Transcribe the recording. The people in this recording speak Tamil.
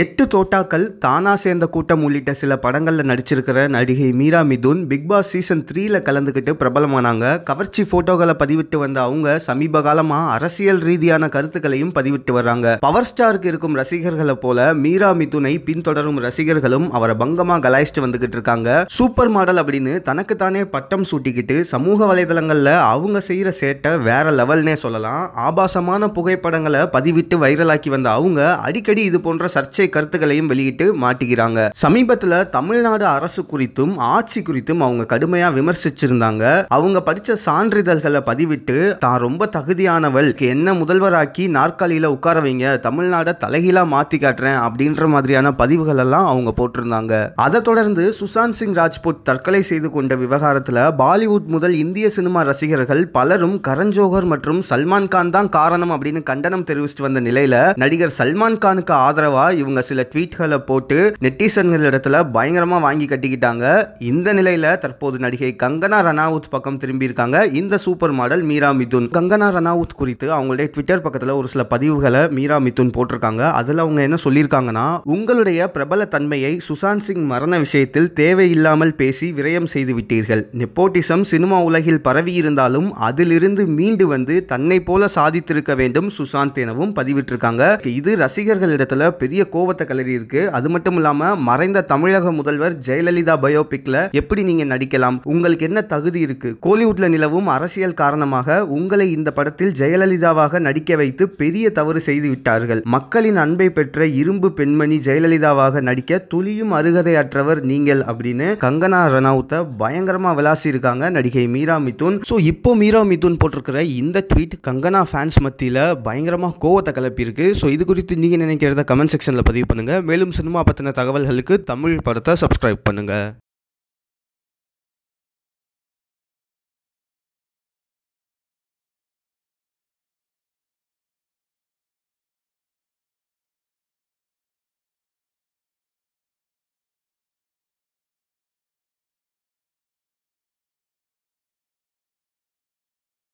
எட்டு தோட்டாக்கள் தானா சேர்ந்த கூட்டம் உள்ளிட்ட சில படங்களில் நடிச்சிருக்கிற நடிகை Meera Mitun Bigg Boss season த்ரீல கலந்துக்கிட்டு பிரபலமானாங்க கவர்ச்சி போட்டோகளை பதிவிட்டு வந்த அவங்க சமீப காலமா அரசியல் ரீதியான கருத்துக்களையும் பதிவிட்டு வர்றாங்க பவர் ஸ்டாருக்கு இருக்கும் ரசிகர்களை போல மீரா மிதுனை பின்தொடரும் ரசிகர்களும் அவரை பங்கமா கலாய்ச்சிட்டு வந்துகிட்டு இருக்காங்க சூப்பர் மாடல் அப்படின்னு தனக்கு தானே பட்டம் சூட்டிக்கிட்டு சமூக வலைதளங்களில் அவங்க செய்கிற சேட்டை வேற லெவல்னே சொல்லலாம் ஆபாசமான புகைப்படங்களை பதிவிட்டு வைரலாக்கி வந்த அவங்க அடிக்கடி இது போன்ற சர்ச்சை சர்ச்சை கருத்துக்களையும் வெளியிட்டு மாட்டிக்கிறாங்க சமீபத்தில் தமிழ்நாடு அரசு குறித்தும் ஆட்சி குறித்தும் அவங்க கடுமையாக விமர்சிச்சிருந்தாங்க அவங்க படிச்ச சான்றிதழ்களை பதிவிட்டு தான் ரொம்ப தகுதியானவள் என்ன முதல்வராக்கி நாற்காலியில உட்கார வைங்க தமிழ்நாட தலைகீழாக மாத்தி காட்டுறேன் அப்படின்ற மாதிரியான பதிவுகள் எல்லாம் அவங்க போட்டிருந்தாங்க அதை தொடர்ந்து சுசாந்த் சிங் ராஜ்புத் தற்கொலை செய்து கொண்ட விவகாரத்தில் பாலிவுட் முதல் இந்திய சினிமா ரசிகர்கள் பலரும் கரண் ஜோகர் மற்றும் சல்மான் கான் தான் காரணம் அப்படின்னு கண்டனம் தெரிவித்து வந்த நிலையில நடிகர் சல்மான் கானுக்கு ஆதரவா இவங்க இவங்க சில ட்வீட்களை போட்டு நெட்டிசன்கள் இடத்துல பயங்கரமா வாங்கி கட்டிக்கிட்டாங்க இந்த நிலையில் தற்போது நடிகை கங்கனா ரனாவுத் பக்கம் இருக்காங்க இந்த சூப்பர் மாடல் மீரா மிதுன் கங்கனா ரனாவுத் குறித்து அவங்களுடைய ட்விட்டர் பக்கத்தில் ஒரு சில பதிவுகளை மீரா மிதுன் போட்டிருக்காங்க அதுல அவங்க என்ன சொல்லியிருக்காங்கன்னா உங்களுடைய பிரபல தன்மையை சுசாந்த் சிங் மரண விஷயத்தில் தேவையில்லாமல் பேசி விரயம் செய்து விட்டீர்கள் நெப்போட்டிசம் சினிமா உலகில் பரவி இருந்தாலும் அதிலிருந்து மீண்டு வந்து தன்னை போல சாதித்திருக்க வேண்டும் சுசாந்த் எனவும் பதிவிட்டிருக்காங்க இது ரசிகர்களிடத்துல பெரிய கோ கோவத்தை கலரி இருக்கு அது மட்டும் இல்லாமல் மறைந்த தமிழக முதல்வர் ஜெயலலிதா பயோபிக்ல எப்படி நீங்க நடிக்கலாம் உங்களுக்கு என்ன தகுதி இருக்கு கோலிவுட்ல நிலவும் அரசியல் காரணமாக உங்களை இந்த படத்தில் ஜெயலலிதாவாக நடிக்க வைத்து பெரிய தவறு செய்து விட்டார்கள் மக்களின் அன்பை பெற்ற இரும்பு பெண்மணி ஜெயலலிதாவாக நடிக்க துளியும் அற்றவர் நீங்கள் அப்படின்னு கங்கனா ரனாவுத்த பயங்கரமா விளாசி இருக்காங்க நடிகை மீரா மிதுன் ஸோ இப்போ மீரா மிதுன் போட்டிருக்கிற இந்த ட்வீட் கங்கனா ஃபேன்ஸ் மத்தியில் பயங்கரமாக கோவத்தை கிளப்பியிருக்கு ஸோ இது குறித்து நீங்கள் நினைக்கிறத கமெண்ட் செக்ஷனில் பதிவு பண்ணுங்கள் மேலும் சினிமா பற்றின தகவல்களுக்கு தமிழ் படத்தை சப்ஸ்கிரைப் பண்ணுங்கள்